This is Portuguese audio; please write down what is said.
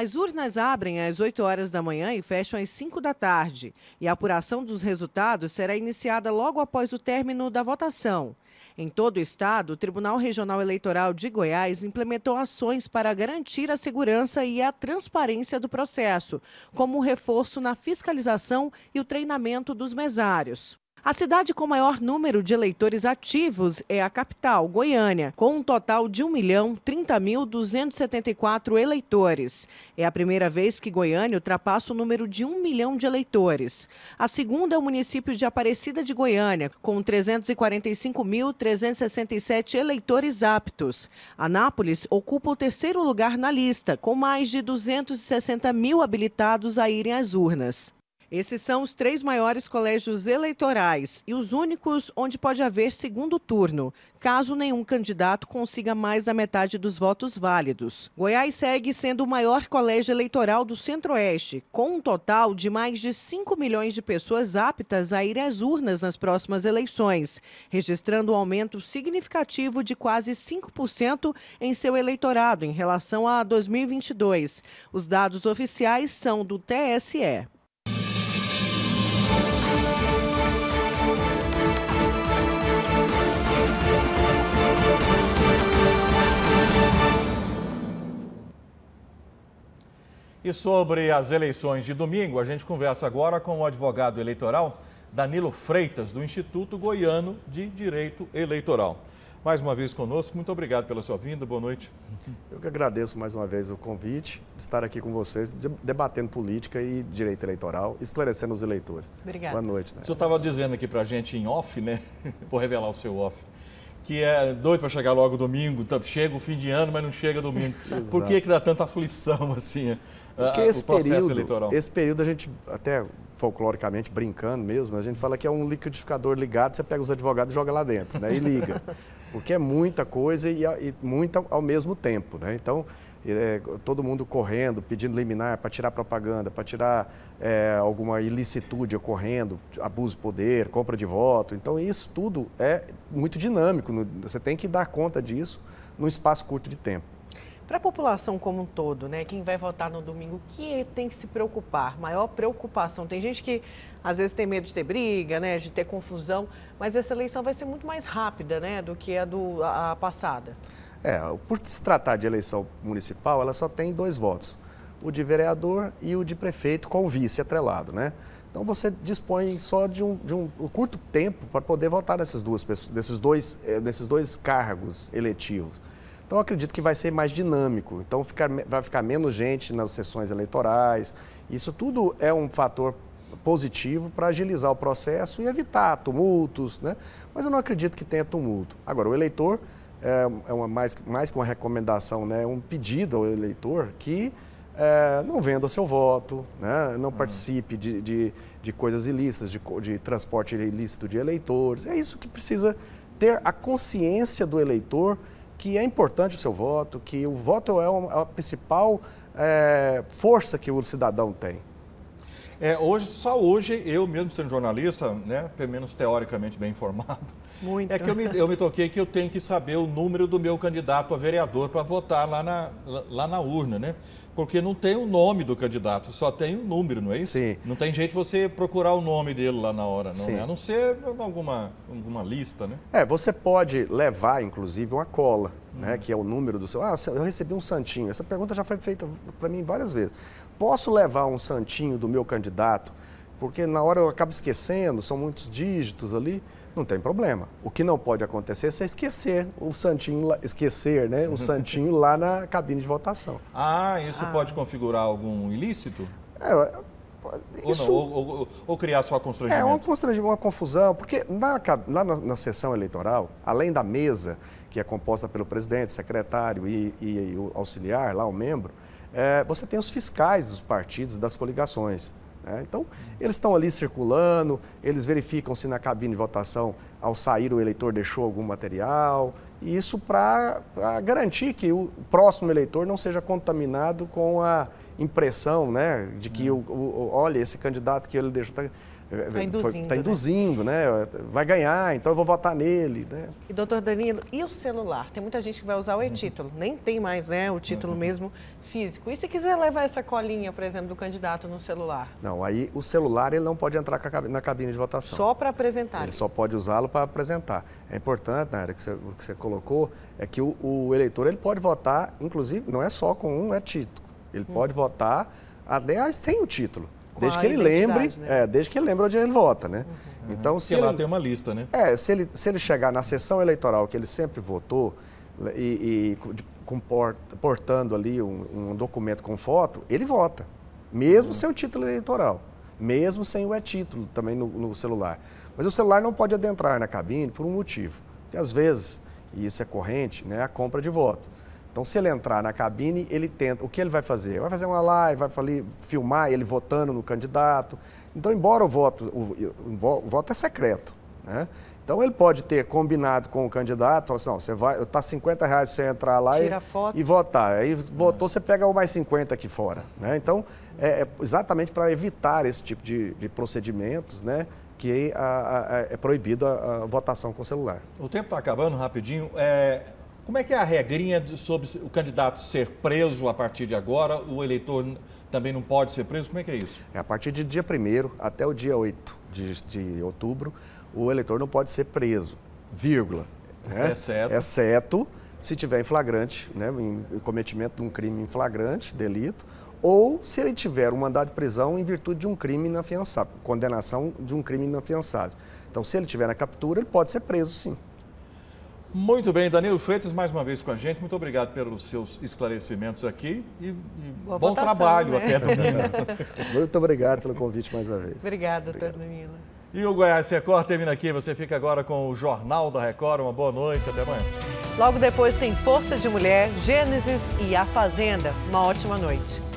As urnas abrem às 8 horas da manhã e fecham às 5 da tarde. E a apuração dos resultados será iniciada logo após o término da votação. Em todo o estado, o Tribunal Regional Eleitoral de Goiás implementou ações para garantir a segurança e a transparência do processo, como o reforço na fiscalização e o treinamento dos mesários. A cidade com maior número de eleitores ativos é a capital, Goiânia, com um total de 1 milhão 30.274 eleitores. É a primeira vez que Goiânia ultrapassa o número de 1 milhão de eleitores. A segunda é o município de Aparecida de Goiânia, com 345.367 eleitores aptos. Anápolis ocupa o terceiro lugar na lista, com mais de 260 mil habilitados a irem às urnas. Esses são os três maiores colégios eleitorais e os únicos onde pode haver segundo turno, caso nenhum candidato consiga mais da metade dos votos válidos. Goiás segue sendo o maior colégio eleitoral do Centro-Oeste, com um total de mais de 5 milhões de pessoas aptas a ir às urnas nas próximas eleições, registrando um aumento significativo de quase 5% em seu eleitorado em relação a 2022. Os dados oficiais são do TSE. E sobre as eleições de domingo, a gente conversa agora com o advogado eleitoral Danilo Freitas, do Instituto Goiano de Direito Eleitoral. Mais uma vez conosco, muito obrigado pela sua vinda, boa noite. Eu que agradeço mais uma vez o convite de estar aqui com vocês, debatendo política e direito eleitoral, esclarecendo os eleitores. Obrigado. Boa noite. Né? O senhor estava dizendo aqui para a gente em off, né? Vou revelar o seu off que é doido para chegar logo domingo, então, chega o fim de ano, mas não chega domingo. Por que, que dá tanta aflição assim Porque a, esse o processo período, eleitoral? Esse período a gente, até folcloricamente, brincando mesmo, a gente fala que é um liquidificador ligado, você pega os advogados e joga lá dentro, né? E liga. Porque é muita coisa e, e muita ao mesmo tempo, né? Então, é, todo mundo correndo, pedindo liminar para tirar propaganda, para tirar é, alguma ilicitude ocorrendo, abuso de poder, compra de voto. Então, isso tudo é muito dinâmico, você tem que dar conta disso num espaço curto de tempo. Para a população como um todo, né? Quem vai votar no domingo, o que tem que se preocupar? Maior preocupação. Tem gente que às vezes tem medo de ter briga, né? De ter confusão, mas essa eleição vai ser muito mais rápida, né? Do que a do a, passada. É, por se tratar de eleição municipal, ela só tem dois votos: o de vereador e o de prefeito com o vice atrelado, né? Então você dispõe só de um, de um, um curto tempo para poder votar nessas duas pessoas, dois, nesses eh, dois cargos eletivos. Então, acredito que vai ser mais dinâmico. Então, ficar, vai ficar menos gente nas sessões eleitorais. Isso tudo é um fator positivo para agilizar o processo e evitar tumultos, né? Mas eu não acredito que tenha tumulto. Agora, o eleitor é, é uma, mais, mais que uma recomendação, né? É um pedido ao eleitor que é, não venda seu voto, né? não uhum. participe de, de, de coisas ilícitas, de, de transporte ilícito de eleitores. É isso que precisa ter a consciência do eleitor que é importante o seu voto, que o voto é a principal é, força que o cidadão tem. É, hoje, só hoje, eu mesmo sendo jornalista, né, pelo menos teoricamente bem informado, Muito. é que eu me, eu me toquei que eu tenho que saber o número do meu candidato a vereador para votar lá na, lá na urna, né? porque não tem o nome do candidato, só tem o número, não é isso? Sim. Não tem jeito você procurar o nome dele lá na hora, não, né? Sim. Né? a não ser alguma, alguma lista, né? É, você pode levar, inclusive, uma cola, uhum. né? Que é o número do seu. Ah, eu recebi um santinho. Essa pergunta já foi feita para mim várias vezes. Posso levar um santinho do meu candidato? porque na hora eu acabo esquecendo, são muitos dígitos ali, não tem problema. O que não pode acontecer é esquecer o santinho, esquecer, né, o santinho lá na cabine de votação. Ah, isso ah. pode configurar algum ilícito? É, isso... Ou, não, ou, ou, ou, criar só constrangimento? É, um constrangimento, uma confusão, porque na, lá na, na, sessão eleitoral, além da mesa, que é composta pelo presidente, secretário e, e, e o auxiliar, lá o membro, é, você tem os fiscais dos partidos, das coligações. Né? Então, eles estão ali circulando, eles verificam se na cabine de votação, ao sair, o eleitor deixou algum material. E isso para garantir que o próximo eleitor não seja contaminado com a impressão né, de que, hum. o, o, olha, esse candidato que ele deixou. Tá Está é, induzindo. Está né? induzindo, né? né? Vai ganhar, então eu vou votar nele. Né? E, doutor Danilo, e o celular? Tem muita gente que vai usar o e-título, uhum. nem tem mais né, o título uhum. mesmo físico. E se quiser levar essa colinha, por exemplo, do candidato no celular? Não, aí o celular ele não pode entrar na cabine de votação. Só para apresentar? Ele só pode usá-lo para apresentar. É importante, na área que você, que você colocou, é que o, o, eleitor ele pode votar, inclusive, não é só com um é título. Ele uhum. pode votar, aliás, sem o título desde que ele lembre, né? é, desde que ele lembre onde ele vota, né? Uhum. Então, se Porque ele, lá tem uma lista, né? É, se ele, se ele chegar na sessão eleitoral que ele sempre votou e, e portando ali um, um, documento com foto, ele vota, mesmo uhum. sem o título eleitoral, mesmo sem o e-título também no, no celular. Mas o celular não pode adentrar na cabine por um motivo, que às vezes, e isso é corrente, né, a compra de voto. Então, se ele entrar na cabine, ele tenta. O que ele vai fazer? Vai fazer uma live, vai falar filmar ele votando no candidato. Então, embora o voto, o, o, voto é secreto, né? Então ele pode ter combinado com o candidato, falar assim, não, você vai, tá 50 reais para você entrar lá e, e, votar. Aí votou, você pega o mais 50 aqui fora. Né? Então, é, é exatamente para evitar esse tipo de, de procedimentos, né? Que a, a, a, é proibido a, votação com celular. O tempo está acabando rapidinho. É, como é que é a regrinha sobre o candidato ser preso a partir de agora? O eleitor também não pode ser preso? Como é que é isso? É, a partir de dia 1 até o dia 8 de, de outubro, o eleitor não pode ser preso, vírgula. Né? Exceto. É Exceto se tiver em flagrante, né, em cometimento de um crime em flagrante, delito, ou se ele tiver um mandado de prisão em virtude de um crime inafiançável, condenação de um crime inafiançável. Então, se ele tiver na captura, ele pode ser preso, sim. Muito bem, Danilo Freitas, mais uma vez com a gente. Muito obrigado pelos seus esclarecimentos aqui e, e bom votação, trabalho né? até domingo. Muito obrigado pelo convite mais uma vez. Obrigada, doutor Danilo. E o Goiás Record termina aqui. Você fica agora com o Jornal da Record. Uma boa noite, até amanhã. Logo depois tem Força de Mulher, Gênesis e A Fazenda. Uma ótima noite.